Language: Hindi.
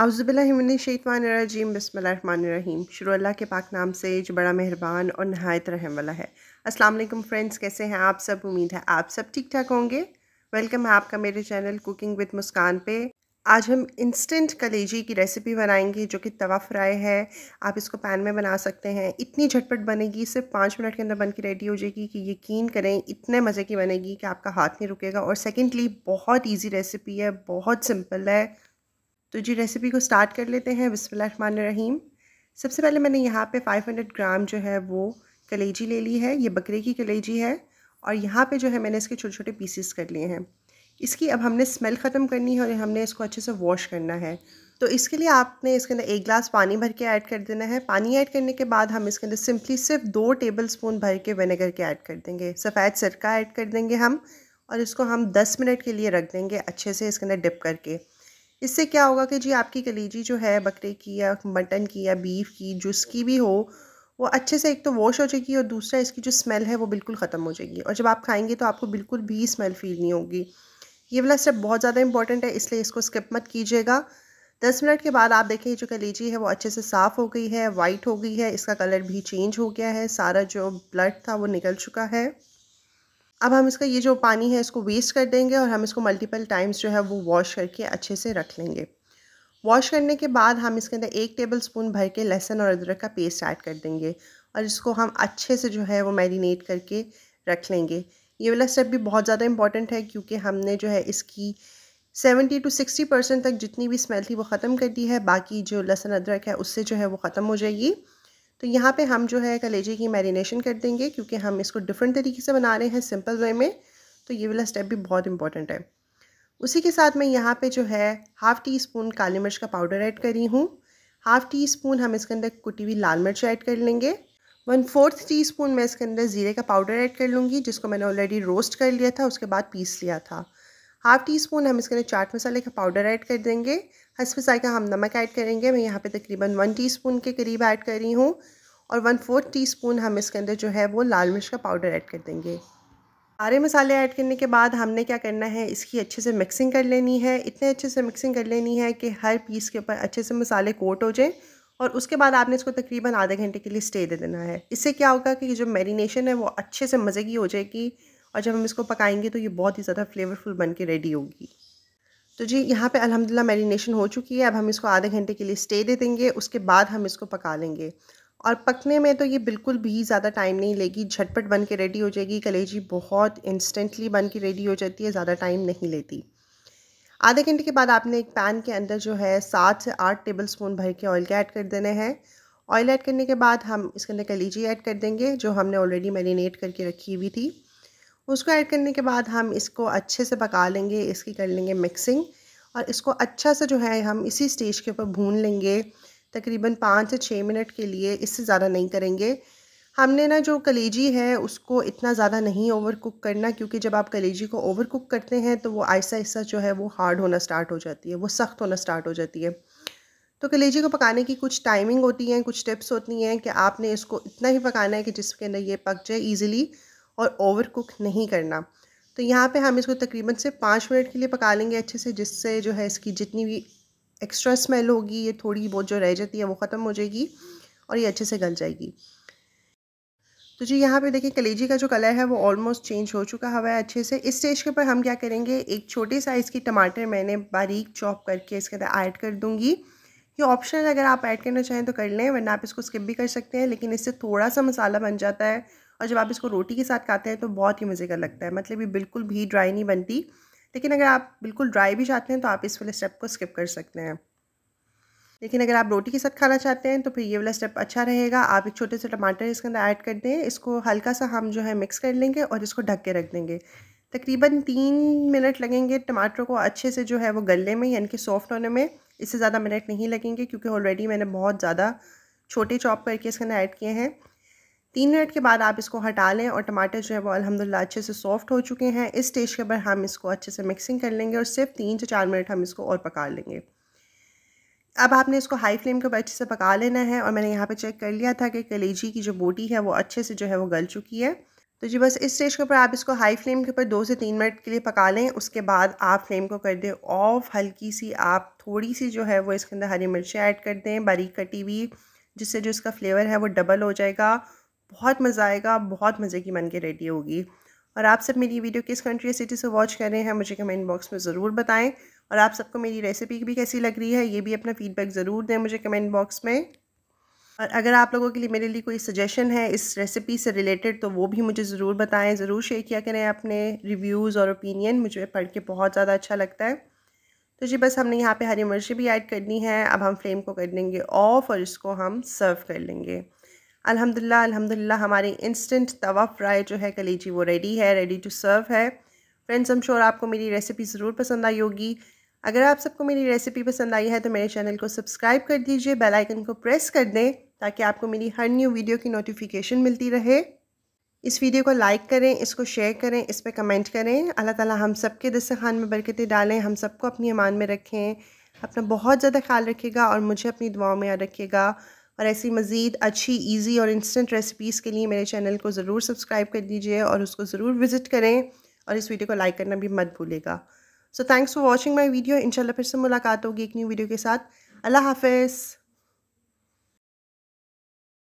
आउज़बिल्लिमिनशैतवानरजीम बसमीम शुरू अल्लाह के पाक नाम से जो बड़ा मेहरबान और नहायत रहम वाला है अस्सलाम वालेकुम फ्रेंड्स कैसे हैं आप सब उम्मीद है आप सब ठीक ठाक होंगे वेलकम है आपका मेरे चैनल कुकिंग विद मुस्कान पे आज हम इंस्टेंट कलेजी की रेसिपी बनाएंगे जो कि तवा फ्राई है आप इसको पैन में बना सकते हैं इतनी झटपट बनेगी सिर्फ पाँच मिनट के अंदर बन के रेडी हो जाएगी कि यकीन करें इतने मज़े की बनेगी कि आपका हाथ नहीं रुकेगा और सेकेंडली बहुत ईजी रेसिपी है बहुत सिंपल है तो जी रेसिपी को स्टार्ट कर लेते हैं बिस्मिल्लाहमान रहीम सबसे पहले मैंने यहाँ पे 500 ग्राम जो है वो कलेजी ले ली है ये बकरे की कलेजी है और यहाँ पे जो है मैंने इसके छोटे छोटे पीसीस कर लिए हैं इसकी अब हमने स्मेल ख़त्म करनी है और हमने इसको अच्छे से वॉश करना है तो इसके लिए आपने इसके अंदर एक गिलास पानी भर के ऐड कर देना है पानी ऐड करने के बाद हम इसके अंदर सिंपली सिर्फ दो टेबल स्पून भर के विनेगर के ऐड कर देंगे सफ़ेद सरका ऐड कर देंगे हम और इसको हम 10 मिनट के लिए रख देंगे अच्छे से इसके अंदर डिप करके इससे क्या होगा कि जी आपकी कलेजी जो है बकरे की या मटन की या बीफ की जिसकी भी हो वो अच्छे से एक तो वॉश हो जाएगी और दूसरा इसकी जो स्मेल है वो बिल्कुल ख़त्म हो जाएगी और जब आप खाएंगे तो आपको बिल्कुल भी स्मेल फील नहीं होगी ये वाला स्टेप बहुत ज़्यादा इंपॉर्टेंट है इसलिए इसको स्किप मत कीजिएगा दस मिनट के बाद आप देखें जो कलेजी है वो अच्छे से साफ़ हो गई है वाइट हो गई है इसका कलर भी चेंज हो गया है सारा जो ब्लड था वो निकल चुका है अब हम इसका ये जो पानी है इसको वेस्ट कर देंगे और हम इसको मल्टीपल टाइम्स जो है वो वॉश करके अच्छे से रख लेंगे वॉश करने के बाद हम इसके अंदर एक टेबल स्पून भर के लहसन और अदरक का पेस्ट ऐड कर देंगे और इसको हम अच्छे से जो है वो मैरिनेट करके रख लेंगे ये वाला स्टेप भी बहुत ज़्यादा इंपॉर्टेंट है क्योंकि हमने जो है इसकी सेवेंटी टू सिक्सटी परसेंट तक जितनी भी स्मेल थी वो ख़त्म कर दी है बाकी जो लहसुन अदरक है उससे जो है वो ख़त्म हो जाएगी तो यहाँ पे हम जो है कलेजे की मैरिनेशन कर देंगे क्योंकि हम इसको डिफरेंट तरीके से बना रहे हैं सिंपल वे में तो ये वाला स्टेप भी बहुत इंपॉर्टेंट है उसी के साथ मैं यहाँ पे जो है हाफ़ टी स्पून काली मिर्च का पाउडर ऐड करी हूँ हाफ़ टी स्पून हम इसके अंदर कुटी हुई लाल मिर्च ऐड कर लेंगे वन फोर्थ टी स्पून मैं इसके अंदर ज़ीरे का पाउडर ऐड कर लूँगी जिसको मैंने ऑलरेडी रोस्ट कर लिया था उसके बाद पीस लिया था हाफ़ टी स्पून हम इसके अंदर चाट मसाले का पाउडर ऐड कर देंगे हंसपे का हम नमक ऐड करेंगे मैं यहाँ पे तकरीबन वन टीस्पून के करीब ऐड कर रही हूँ और वन फोर्थ टी स्पून हम इसके अंदर जो है वो लाल मिर्च का पाउडर ऐड कर देंगे सारे मसाले ऐड करने के बाद हमने क्या करना है इसकी अच्छे से मिक्सिंग कर लेनी है इतने अच्छे से मिक्सिंग कर लेनी है कि हर पीस के ऊपर अच्छे से मसाले कोट हो जाएँ और उसके बाद आपने इसको तकरीबन आधे घंटे के लिए स्टे दे देना है इससे क्या होगा कि जो मेरीनेशन है वो अच्छे से मज़े की हो जाएगी और जब हम इसको पकाएंगे तो ये बहुत ही ज़्यादा फ्लेवरफुल बन के रेडी होगी तो जी यहाँ पे अल्हम्दुलिल्लाह मैरिनेशन हो चुकी है अब हम इसको आधे घंटे के लिए स्टे दे देंगे उसके बाद हम इसको पका लेंगे और पकने में तो ये बिल्कुल भी ज़्यादा टाइम नहीं लेगी झटपट बन के रेडी हो जाएगी कलेजी बहुत इंस्टेंटली बन के रेडी हो जाती है ज़्यादा टाइम नहीं लेती आधे घंटे के बाद आपने एक पैन के अंदर जो है सात से आठ टेबल स्पून भर के ऑयल का ऐड कर देना है ऑयल ऐड करने के बाद हम इसके अंदर कलेजी ऐड कर देंगे जो हमने ऑलरेडी मैरिनेट करके रखी हुई थी उसको ऐड करने के बाद हम इसको अच्छे से पका लेंगे इसकी कर लेंगे मिक्सिंग और इसको अच्छा से जो है हम इसी स्टेज के ऊपर भून लेंगे तकरीबन पाँच से छः मिनट के लिए इससे ज़्यादा नहीं करेंगे हमने ना जो कलेजी है उसको इतना ज़्यादा नहीं ओवर कुक करना क्योंकि जब आप कलेजी को ओवर कुक करते हैं तो वो आहिस्ता आहिस्ता जो है वो हार्ड होना स्टार्ट हो जाती है वो सख्त होना स्टार्ट हो जाती है तो कलेजी को पकाने की कुछ टाइमिंग होती हैं कुछ टिप्स होती हैं कि आपने इसको इतना ही पकाना है कि जिसके अंदर ये पक जाए ईजिली और ओवर कुक नहीं करना तो यहाँ पे हम इसको तकरीबन से पाँच मिनट के लिए पका लेंगे अच्छे से जिससे जो है इसकी जितनी भी एक्स्ट्रा स्मेल होगी ये थोड़ी बहुत जो रह जाती है वो ख़त्म हो जाएगी और ये अच्छे से गल जाएगी तो जी यहाँ पे देखिए कलेजी का जो कलर है वो ऑलमोस्ट चेंज हो चुका हुआ है अच्छे से इस स्टेज के ऊपर हम क्या करेंगे एक छोटे साइज़ की टमाटर मैंने बारीक चॉप करके इसके अंदर ऐड कर दूँगी ये ऑप्शनल अगर आप ऐड करना चाहें तो कर लें वरना आप इसको स्किप भी कर सकते हैं लेकिन इससे थोड़ा सा मसाला बन जाता है और जब आप इसको रोटी के साथ खाते हैं तो बहुत ही मज़े का लगता है मतलब ये बिल्कुल भी ड्राई नहीं बनती लेकिन अगर आप बिल्कुल ड्राई भी चाहते हैं तो आप इस वाले स्टेप को स्किप कर सकते हैं लेकिन अगर आप रोटी के साथ खाना चाहते हैं तो फिर ये वाला स्टेप अच्छा रहेगा आप एक छोटे से टमाटर इसके अंदर ऐड कर दें इसको हल्का सा हम जो है मिक्स कर लेंगे और इसको ढक के रख देंगे तकरीबन तीन मिनट लगेंगे टमाटरों को अच्छे से जो है वो गलने में यानी कि सॉफ्ट होने में इससे ज़्यादा मिनट नहीं लगेंगे क्योंकि ऑलरेडी मैंने बहुत ज़्यादा छोटे चॉप करके इसके अंदर ऐड किए हैं तीन मिनट के बाद आप इसको हटा लें और टमाटर जो है वो अलहमदिल्ला अच्छे से सॉफ्ट हो चुके हैं इस स्टेज के ऊपर हम इसको अच्छे से मिक्सिंग कर लेंगे और सिर्फ तीन से चार मिनट हम इसको और पका लेंगे अब आपने इसको हाई फ्लेम के ऊपर अच्छे से पका लेना है और मैंने यहाँ पे चेक कर लिया था कि कलेजी की जो बोटी है वो अच्छे से जो है वो गल चुकी है तो जी बस इस स्टेज के ऊपर आप इसको हाई फ्लेम के ऊपर दो से तीन मिनट के लिए पका लें उसके बाद आप फ्लेम को कर दें ऑफ हल्की सी आप थोड़ी सी जो है वो इसके अंदर हरी मिर्चें ऐड कर दें बारीक कटी हुई जिससे जो इसका फ्लेवर है वो डबल हो जाएगा बहुत मज़ा आएगा बहुत मज़े की बन के रेडी होगी और आप सब मेरी वीडियो किस कंट्री या सिटी से वॉच कर रहे हैं मुझे कमेंट बॉक्स में ज़रूर बताएं और आप सबको मेरी रेसिपी भी कैसी लग रही है ये भी अपना फीडबैक ज़रूर दें मुझे कमेंट बॉक्स में और अगर आप लोगों के लिए मेरे लिए कोई सजेशन है इस रेसिपी से रिलेटेड तो वो भी मुझे ज़रूर बताएं ज़रूर शेयर किया करें अपने रिव्यूज़ और ओपिनियन मुझे पढ़ के बहुत ज़्यादा अच्छा लगता है तो जी बस हमने यहाँ पर हरी मिर्ची भी ऐड करनी है अब हम फ्लेम को कर देंगे ऑफ और इसको हम सर्व कर लेंगे अल्हम्दुलिल्लाह अल्हम्दुलिल्लाह हमारी इंस्टेंट तवा फ्राई जो है कलेजी वो रेडी है रेडी टू सर्व है फ्रेंड्स हम श्योर आपको मेरी रेसिपी ज़रूर पसंद आई होगी अगर आप सबको मेरी रेसिपी पसंद आई है तो मेरे चैनल को सब्सक्राइब कर दीजिए बेल आइकन को प्रेस कर दें ताकि आपको मेरी हर न्यू वीडियो की नोटिफिकेशन मिलती रहे इस वीडियो को लाइक करें इसको शेयर करें इस पर कमेंट करें अल्लाह ताला हम सब के दस्तखान में बरकतें डालें हम सबको अपनी अमान में रखें अपना बहुत ज़्यादा ख्याल रखिएगा और मुझे अपनी दुआओं में याद रखिएगा और ऐसी मज़ीद अच्छी इजी और इंस्टेंट रेसिपीज़ के लिए मेरे चैनल को ज़रूर सब्सक्राइब कर दीजिए और उसको ज़रूर विज़िट करें और इस वीडियो को लाइक करना भी मत भूलेगा so thanks for watching my video इनशाला फिर से मुलाकात होगी एक न्यू वीडियो के साथ अल्लाह हाफिज़